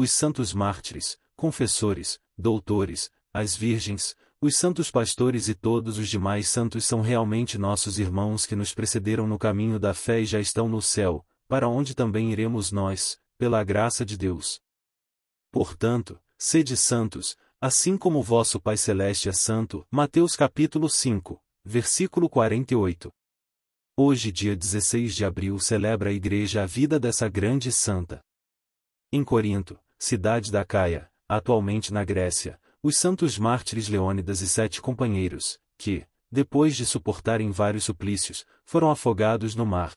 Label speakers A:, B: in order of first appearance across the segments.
A: os santos mártires, confessores, doutores, as virgens, os santos pastores e todos os demais santos são realmente nossos irmãos que nos precederam no caminho da fé e já estão no céu, para onde também iremos nós, pela graça de Deus. Portanto, sede santos, assim como vosso Pai Celeste é santo. Mateus capítulo 5, versículo 48. Hoje, dia 16 de abril, celebra a igreja a vida dessa grande santa. Em Corinto, cidade da Caia, atualmente na Grécia, os santos mártires Leônidas e sete companheiros, que, depois de suportarem vários suplícios, foram afogados no mar.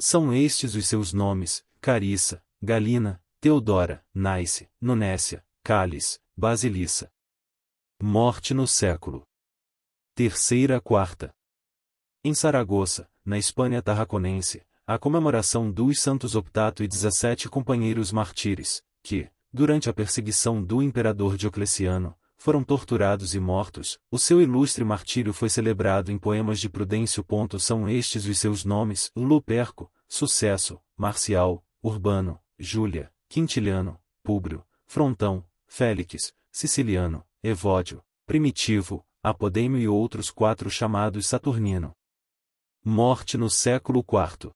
A: São estes os seus nomes, Carissa, Galina, Teodora, Nice, Nunécia, Cális, Basilissa. Morte no século. Terceira a quarta. Em Saragoça, na Espanha Tarraconense, a comemoração dos santos Optato e 17 companheiros mártires, que, durante a perseguição do imperador Diocleciano, foram torturados e mortos, o seu ilustre martírio foi celebrado em poemas de Prudêncio. São estes os seus nomes: Luperco, Sucesso, Marcial, Urbano, Júlia, Quintiliano, Públio, Frontão, Félix, Siciliano, Evódio, Primitivo, Apodêmio e outros quatro chamados Saturnino. Morte no século IV.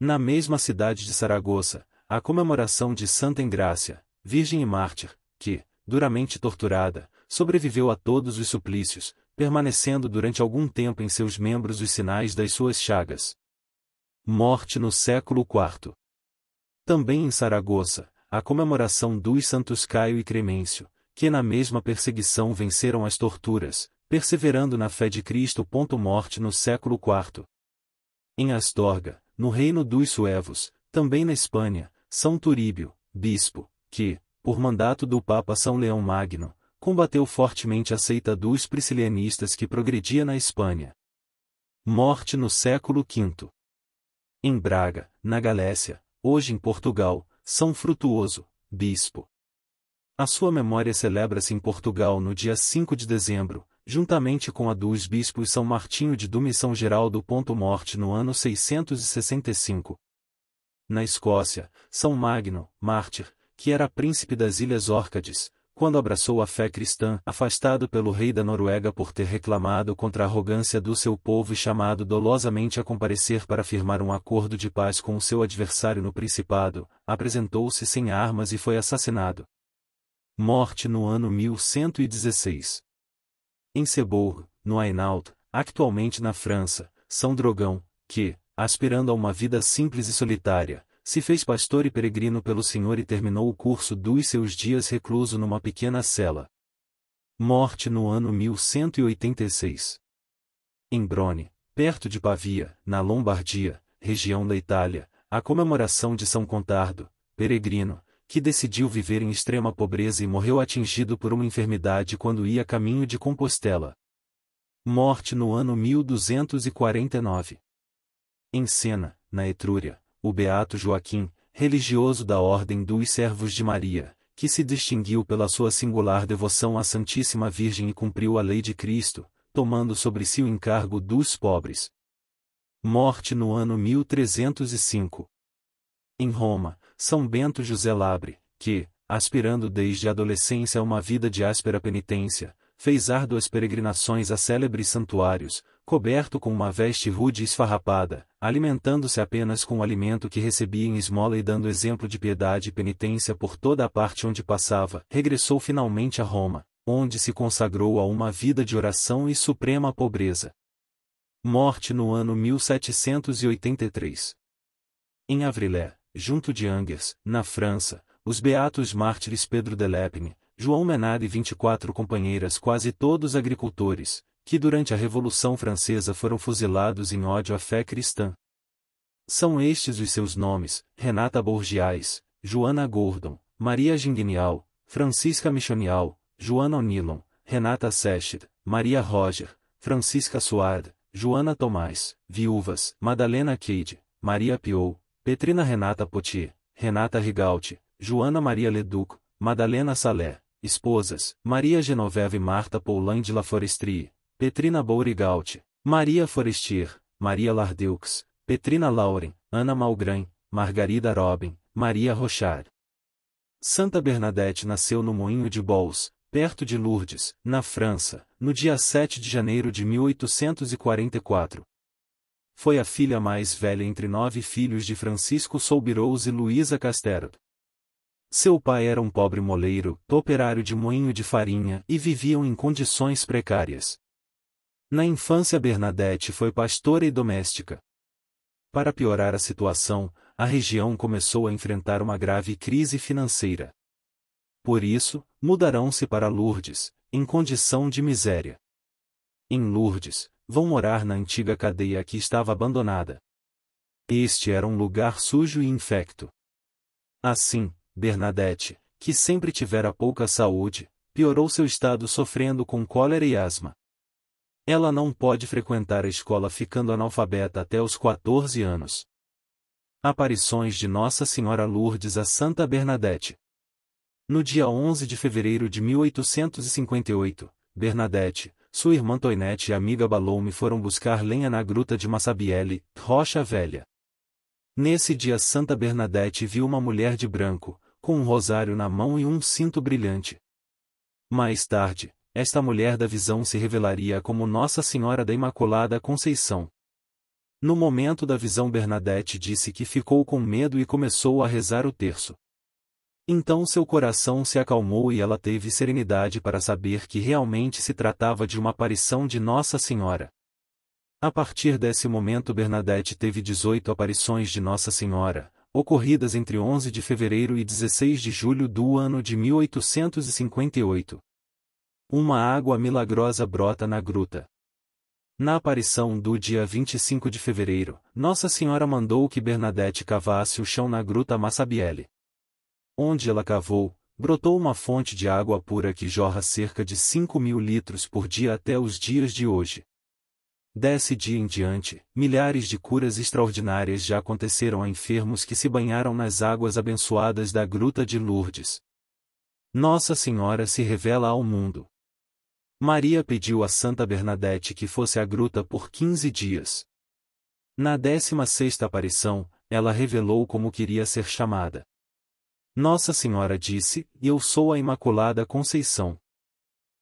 A: Na mesma cidade de Saragoça, a comemoração de Santa Engrácia, virgem e mártir, que, duramente torturada, sobreviveu a todos os suplícios, permanecendo durante algum tempo em seus membros os sinais das suas chagas. Morte no século IV. Também em Saragoça, a comemoração dos santos Caio e Cremêncio, que na mesma perseguição venceram as torturas, perseverando na fé de Cristo. Morte no século IV. Em Astorga, no reino dos Suevos, também na Espanha, são Turíbio, bispo, que, por mandato do Papa São Leão Magno, combateu fortemente a seita dos priscilianistas que progredia na Espanha. Morte no século V. Em Braga, na Galécia, hoje em Portugal, São Frutuoso, bispo. A sua memória celebra-se em Portugal no dia 5 de dezembro, juntamente com a dos bispos São Martinho de Duma e São Geraldo. Morte no ano 665, na Escócia, São Magno, mártir, que era príncipe das Ilhas Órcades, quando abraçou a fé cristã, afastado pelo rei da Noruega por ter reclamado contra a arrogância do seu povo e chamado dolosamente a comparecer para firmar um acordo de paz com o seu adversário no Principado, apresentou-se sem armas e foi assassinado. Morte no ano 1116. Em Sebourg, no Hainaut, actualmente na França, São Drogão, que, aspirando a uma vida simples e solitária, se fez pastor e peregrino pelo Senhor e terminou o curso dos seus dias recluso numa pequena cela. Morte no ano 1186. Em Brone, perto de Pavia, na Lombardia, região da Itália, a comemoração de São Contardo, peregrino, que decidiu viver em extrema pobreza e morreu atingido por uma enfermidade quando ia caminho de Compostela. Morte no ano 1249 em Sena, na Etrúria, o beato Joaquim, religioso da Ordem dos Servos de Maria, que se distinguiu pela sua singular devoção à Santíssima Virgem e cumpriu a lei de Cristo, tomando sobre si o encargo dos pobres. Morte no ano 1305. Em Roma, São Bento José Labre, que, aspirando desde a adolescência a uma vida de áspera penitência, fez árduas peregrinações a célebres santuários, coberto com uma veste rude e esfarrapada, alimentando-se apenas com o alimento que recebia em esmola e dando exemplo de piedade e penitência por toda a parte onde passava, regressou finalmente a Roma, onde se consagrou a uma vida de oração e suprema pobreza. Morte no ano 1783. Em Avrilé, junto de Angers, na França, os beatos mártires Pedro de Lepigne, João Menard e 24 companheiras, quase todos agricultores, que durante a Revolução Francesa foram fuzilados em ódio à fé cristã. São estes os seus nomes: Renata Borgiais, Joana Gordon, Maria Gingnial, Francisca Michonial, Joana O'Nilon, Renata Sechet, Maria Roger, Francisca Suard, Joana Tomás, Viúvas, Madalena Cade, Maria Piou, Petrina Renata Potier, Renata Rigalti, Joana Maria Leduc, Madalena Salé, Esposas, Maria Genoveva e Marta Poulain de La Forestrie, Petrina Bourigault, Maria Forestier, Maria Lardeux, Petrina Lauren, Ana Malgran, Margarida Robin, Maria Rochard. Santa Bernadette nasceu no Moinho de Bols, perto de Lourdes, na França, no dia 7 de janeiro de 1844. Foi a filha mais velha entre nove filhos de Francisco Soubirous e Luísa Castero. Seu pai era um pobre moleiro, operário de moinho de farinha, e viviam em condições precárias. Na infância, Bernadette foi pastora e doméstica. Para piorar a situação, a região começou a enfrentar uma grave crise financeira. Por isso, mudarão-se para Lourdes, em condição de miséria. Em Lourdes, vão morar na antiga cadeia que estava abandonada. Este era um lugar sujo e infecto. Assim, Bernadette, que sempre tivera pouca saúde, piorou seu estado sofrendo com cólera e asma. Ela não pode frequentar a escola ficando analfabeta até os 14 anos. Aparições de Nossa Senhora Lourdes a Santa Bernadette. No dia 11 de fevereiro de 1858, Bernadette, sua irmã Toinette e amiga Balome foram buscar lenha na gruta de Massabielle, Rocha Velha. Nesse dia Santa Bernadette viu uma mulher de branco, com um rosário na mão e um cinto brilhante. Mais tarde, esta mulher da visão se revelaria como Nossa Senhora da Imaculada Conceição. No momento da visão, Bernadette disse que ficou com medo e começou a rezar o terço. Então seu coração se acalmou e ela teve serenidade para saber que realmente se tratava de uma aparição de Nossa Senhora. A partir desse momento, Bernadette teve 18 aparições de Nossa Senhora, ocorridas entre 11 de fevereiro e 16 de julho do ano de 1858. Uma água milagrosa brota na gruta. Na aparição do dia 25 de fevereiro, Nossa Senhora mandou que Bernadette cavasse o chão na gruta Massabielle. Onde ela cavou, brotou uma fonte de água pura que jorra cerca de 5 mil litros por dia até os dias de hoje. Desse dia em diante, milhares de curas extraordinárias já aconteceram a enfermos que se banharam nas águas abençoadas da Gruta de Lourdes. Nossa Senhora se revela ao mundo. Maria pediu a Santa Bernadette que fosse à gruta por quinze dias. Na décima sexta aparição, ela revelou como queria ser chamada. Nossa Senhora disse, eu sou a Imaculada Conceição.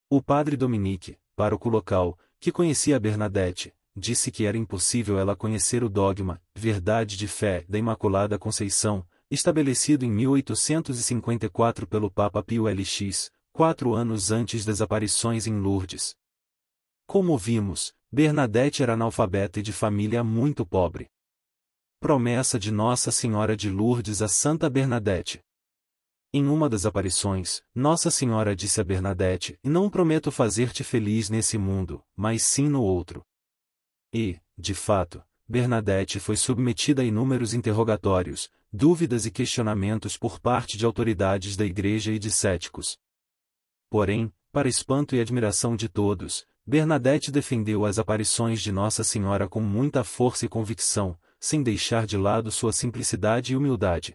A: O padre Dominique, pároco local, que conhecia Bernadette, disse que era impossível ela conhecer o dogma, verdade de fé, da Imaculada Conceição, estabelecido em 1854 pelo Papa Pio LX, quatro anos antes das aparições em Lourdes. Como vimos, Bernadette era analfabeta e de família muito pobre. Promessa de Nossa Senhora de Lourdes a Santa Bernadette. Em uma das aparições, Nossa Senhora disse a Bernadette: Não prometo fazer-te feliz nesse mundo, mas sim no outro. E, de fato, Bernadette foi submetida a inúmeros interrogatórios, dúvidas e questionamentos por parte de autoridades da Igreja e de céticos. Porém, para espanto e admiração de todos, Bernadette defendeu as aparições de Nossa Senhora com muita força e convicção, sem deixar de lado sua simplicidade e humildade.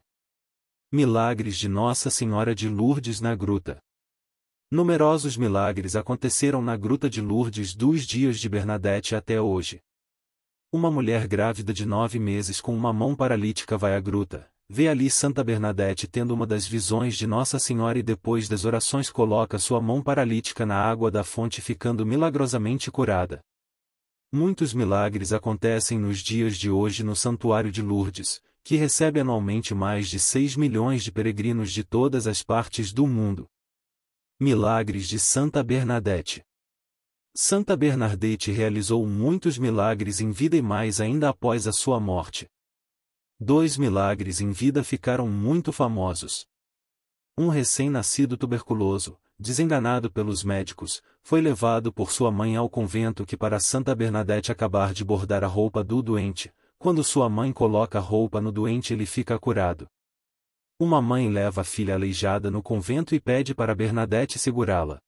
A: Milagres de Nossa Senhora de Lourdes na Gruta Numerosos milagres aconteceram na Gruta de Lourdes dos dias de Bernadette até hoje. Uma mulher grávida de nove meses com uma mão paralítica vai à gruta, vê ali Santa Bernadette tendo uma das visões de Nossa Senhora e depois das orações coloca sua mão paralítica na água da fonte ficando milagrosamente curada. Muitos milagres acontecem nos dias de hoje no Santuário de Lourdes, que recebe anualmente mais de 6 milhões de peregrinos de todas as partes do mundo. Milagres de Santa Bernadette Santa Bernadette realizou muitos milagres em vida e mais ainda após a sua morte. Dois milagres em vida ficaram muito famosos. Um recém-nascido tuberculoso, desenganado pelos médicos, foi levado por sua mãe ao convento que para Santa Bernadette acabar de bordar a roupa do doente, quando sua mãe coloca a roupa no doente ele fica curado. Uma mãe leva a filha aleijada no convento e pede para Bernadette segurá-la.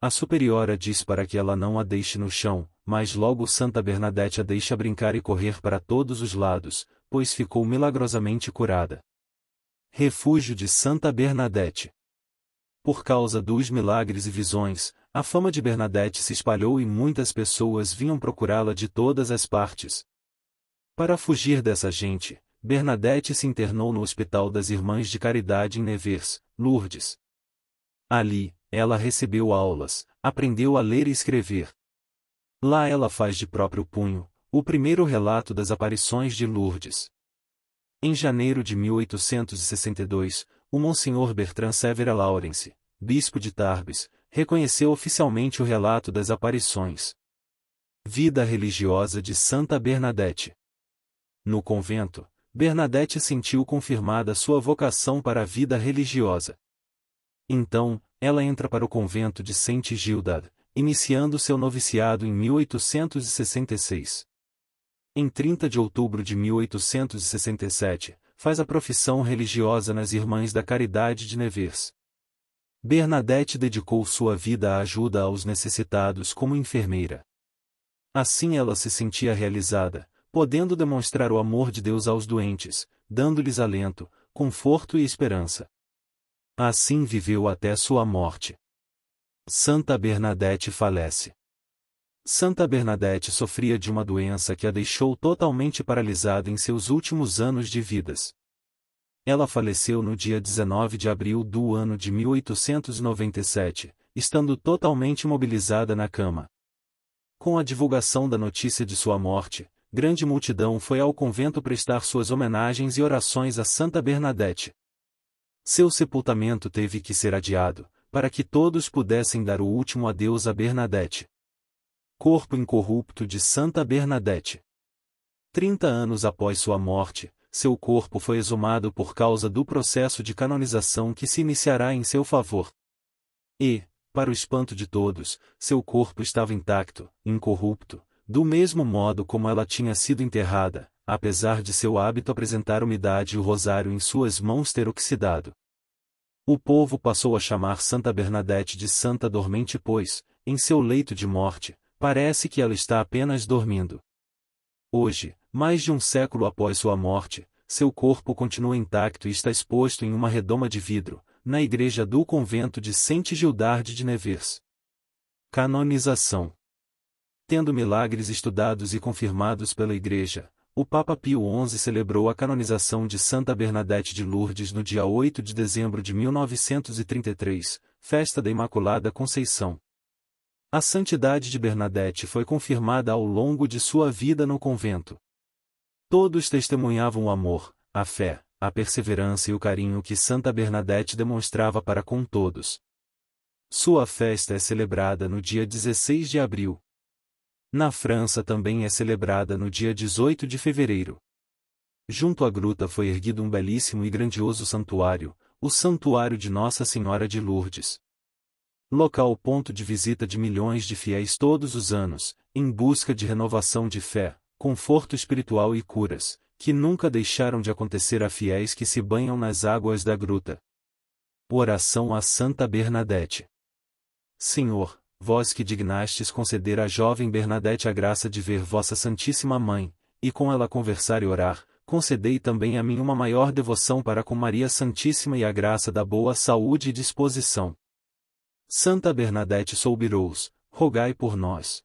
A: A superiora diz para que ela não a deixe no chão, mas logo Santa Bernadette a deixa brincar e correr para todos os lados, pois ficou milagrosamente curada. Refúgio de Santa Bernadette. Por causa dos milagres e visões, a fama de Bernadette se espalhou e muitas pessoas vinham procurá-la de todas as partes. Para fugir dessa gente, Bernadette se internou no Hospital das Irmãs de Caridade em Nevers, Lourdes. Ali, ela recebeu aulas, aprendeu a ler e escrever. Lá ela faz de próprio punho, o primeiro relato das aparições de Lourdes. Em janeiro de 1862, o Monsenhor Bertrand Severa Lawrence, bispo de Tarbes, reconheceu oficialmente o relato das aparições. Vida religiosa de Santa Bernadette. No convento, Bernadette sentiu confirmada sua vocação para a vida religiosa. Então, ela entra para o convento de Saint Gildad, iniciando seu noviciado em 1866 em 30 de outubro de 1867, faz a profissão religiosa nas Irmãs da Caridade de Nevers. Bernadette dedicou sua vida à ajuda aos necessitados como enfermeira. Assim ela se sentia realizada, podendo demonstrar o amor de Deus aos doentes, dando-lhes alento, conforto e esperança. Assim viveu até sua morte. Santa Bernadette falece. Santa Bernadette sofria de uma doença que a deixou totalmente paralisada em seus últimos anos de vidas. Ela faleceu no dia 19 de abril do ano de 1897, estando totalmente imobilizada na cama. Com a divulgação da notícia de sua morte, grande multidão foi ao convento prestar suas homenagens e orações a Santa Bernadette. Seu sepultamento teve que ser adiado, para que todos pudessem dar o último adeus a Bernadette. Corpo incorrupto de Santa Bernadette. Trinta anos após sua morte, seu corpo foi exumado por causa do processo de canonização que se iniciará em seu favor. E, para o espanto de todos, seu corpo estava intacto, incorrupto, do mesmo modo como ela tinha sido enterrada, apesar de seu hábito apresentar umidade e o rosário em suas mãos ter oxidado. O povo passou a chamar Santa Bernadette de Santa Dormente, pois, em seu leito de morte, Parece que ela está apenas dormindo. Hoje, mais de um século após sua morte, seu corpo continua intacto e está exposto em uma redoma de vidro, na igreja do convento de Sente Gildarde de Nevers. Canonização Tendo milagres estudados e confirmados pela igreja, o Papa Pio XI celebrou a canonização de Santa Bernadette de Lourdes no dia 8 de dezembro de 1933, festa da Imaculada Conceição. A santidade de Bernadette foi confirmada ao longo de sua vida no convento. Todos testemunhavam o amor, a fé, a perseverança e o carinho que Santa Bernadette demonstrava para com todos. Sua festa é celebrada no dia 16 de abril. Na França também é celebrada no dia 18 de fevereiro. Junto à gruta foi erguido um belíssimo e grandioso santuário, o Santuário de Nossa Senhora de Lourdes local ponto de visita de milhões de fiéis todos os anos, em busca de renovação de fé, conforto espiritual e curas, que nunca deixaram de acontecer a fiéis que se banham nas águas da gruta. Oração a Santa Bernadette. Senhor, vós que dignastes conceder à jovem Bernadette a graça de ver vossa Santíssima Mãe, e com ela conversar e orar, concedei também a mim uma maior devoção para com Maria Santíssima e a graça da boa saúde e disposição, Santa Bernadette Soubirous, rogai por nós.